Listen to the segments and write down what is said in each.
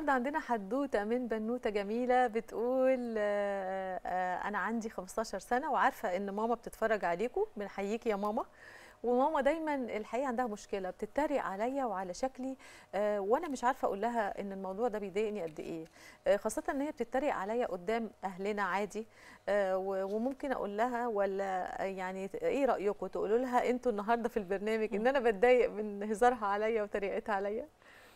النهارده عندنا حدوته من بنوته جميله بتقول آه، آه، انا عندي 15 سنه وعارفه ان ماما بتتفرج عليكم بنحييكي يا ماما وماما دايما الحقيقه عندها مشكله بتتريق عليا وعلى شكلي آه، وانا مش عارفه اقول لها ان الموضوع ده بيضايقني قد ايه خاصه ان هي بتتريق عليا قدام اهلنا عادي وممكن اقول لها ولا يعني ايه رايكم تقولوا لها انتوا النهارده في البرنامج ان انا بتضايق من هزارها عليا وتريقتها عليا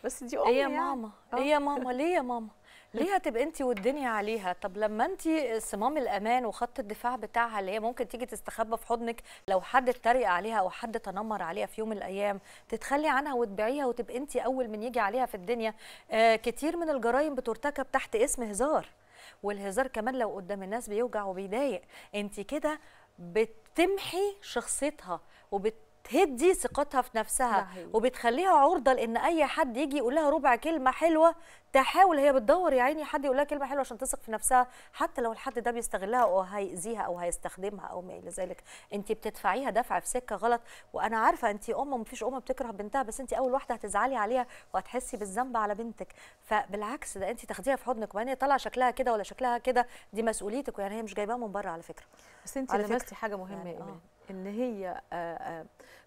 بس دي امي هي يعني. ماما آه. هي ماما ليه يا ماما ليه هتبقى انت والدنيا عليها طب لما انت صمام الامان وخط الدفاع بتاعها اللي هي ممكن تيجي تستخبى في حضنك لو حد اتريق عليها او حد تنمر عليها في يوم من الايام تتخلي عنها وتبيعيها وتبقى انت اول من يجي عليها في الدنيا آه كتير من الجرائم بترتكب تحت اسم هزار والهزار كمان لو قدام الناس بيوجع وبيضايق انت كده بتمحي شخصيتها وبت بتهدي ثقتها في نفسها وبتخليها عرضه لان اي حد يجي يقول لها ربع كلمه حلوه تحاول هي بتدور يا عيني حد يقول لها كلمه حلوه عشان تثق في نفسها حتى لو الحد ده بيستغلها او هيأذيها او هيستخدمها او ما الى ذلك انت بتدفعيها دفع في سكه غلط وانا عارفه انت ام ومفيش ام بتكره بنتها بس انت اول واحده هتزعلي عليها وهتحسي بالذنب على بنتك فبالعكس ده انت تاخديها في حضنك وبعدين طالعه شكلها كده ولا شكلها كده دي مسؤوليتك يعني هي مش جايباها من بره على فكره بس انت لمستي حاجه مهمه يعني آه. ان هي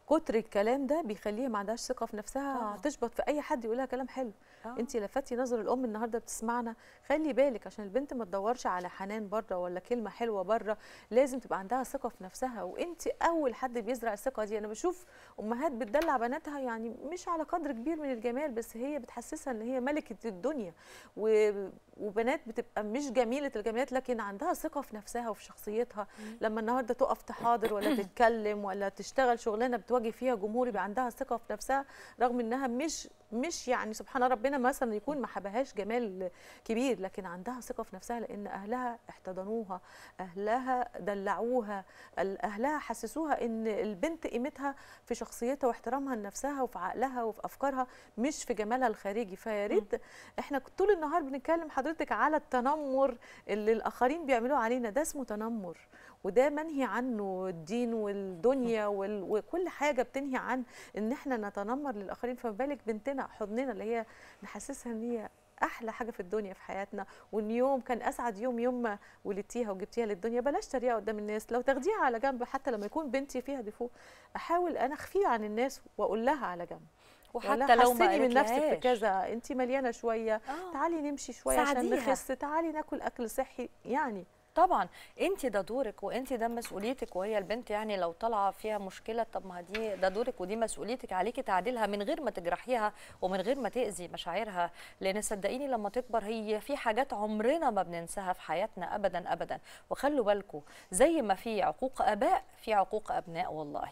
كتر الكلام ده بيخليها ما عندهاش ثقه في نفسها آه. تشبط في اي حد يقول لها كلام حلو انت لفتي نظر الام النهارده بتسمعنا خلي بالك عشان البنت ما تدورش على حنان بره ولا كلمه حلوه بره لازم تبقى عندها ثقه في نفسها وانت اول حد بيزرع الثقه دي انا بشوف امهات بتدلع بناتها يعني مش على قدر كبير من الجمال بس هي بتحسسها ان هي ملكه الدنيا و... وبنات بتبقى مش جميله الجمالات لكن عندها ثقه في نفسها وفي شخصيتها لما النهارده تقف تحاضر ولا تتكلم ولا تشتغل شغلانه بتواجه فيها جمهور يبقى عندها ثقه في نفسها رغم انها مش مش يعني سبحان ربنا مثلا يكون ما حبهاش جمال كبير لكن عندها ثقه في نفسها لان اهلها احتضنوها اهلها دلعوها اهلها حسسوها ان البنت قيمتها في شخصيتها واحترامها لنفسها وفي عقلها وفي افكارها مش في جمالها الخارجي فيا ريت احنا طول النهار بنتكلم حضرتك على التنمر اللي الاخرين بيعملوه علينا ده اسمه تنمر وده منهي عنه الدين والدنيا وكل حاجه بتنهي عن ان احنا نتنمر للاخرين فما بالك بنتنا حضننا اللي هي نحسسها ان هي احلى حاجه في الدنيا في حياتنا وان يوم كان اسعد يوم يوم ما ولدتيها وجبتيها للدنيا بلاش تريقه قدام الناس لو تاخديها على جنب حتى لما يكون بنتي فيها ديفو احاول انا اخفيها عن الناس واقول لها على جنب وحتى لو ما من نفسك في كذا انت مليانه شويه آه. تعالي نمشي شويه عشان نخس تعالي ناكل اكل صحي يعني طبعا انت ده دورك وانت ده مسؤوليتك وهي البنت يعني لو طالعه فيها مشكله طب ما دي ده دورك ودي مسؤوليتك عليكي تعديلها من غير ما تجرحيها ومن غير ما تاذي مشاعرها لان صدقيني لما تكبر هي في حاجات عمرنا ما بننساها في حياتنا ابدا ابدا وخلوا بالكم زي ما في عقوق اباء في عقوق ابناء والله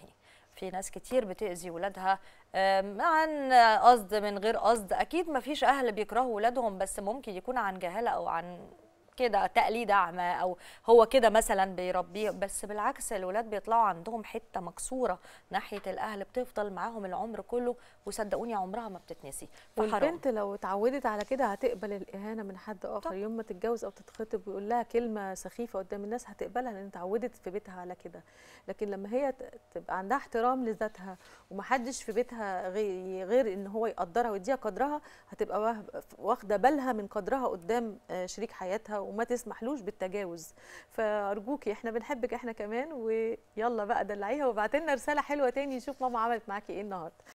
في ناس كتير بتأذي ولادها عن قصد من غير قصد أكيد ما فيش أهل بيكرهوا ولادهم بس ممكن يكون عن جهالة أو عن كده تقليد اعمى او هو كده مثلا بيربيه بس بالعكس الولاد بيطلعوا عندهم حته مكسوره ناحيه الاهل بتفضل معاهم العمر كله وصدقوني عمرها ما بتتنسي فحرام والبنت لو اتعودت على كده هتقبل الاهانه من حد اخر طب. يوم ما تتجوز او تتخطب ويقول لها كلمه سخيفه قدام الناس هتقبلها لان اتعودت في بيتها على كده لكن لما هي تبقى عندها احترام لذاتها ومحدش في بيتها غير ان هو يقدرها ويديها قدرها هتبقى واخده بالها من قدرها قدام آه، شريك حياتها وما تسمحلوش بالتجاوز فارجوكي احنا بنحبك احنا كمان ويلا بقى دلعيها وابعتي لنا رساله حلوه تاني نشوف ماما عملت معاكي ايه النهارده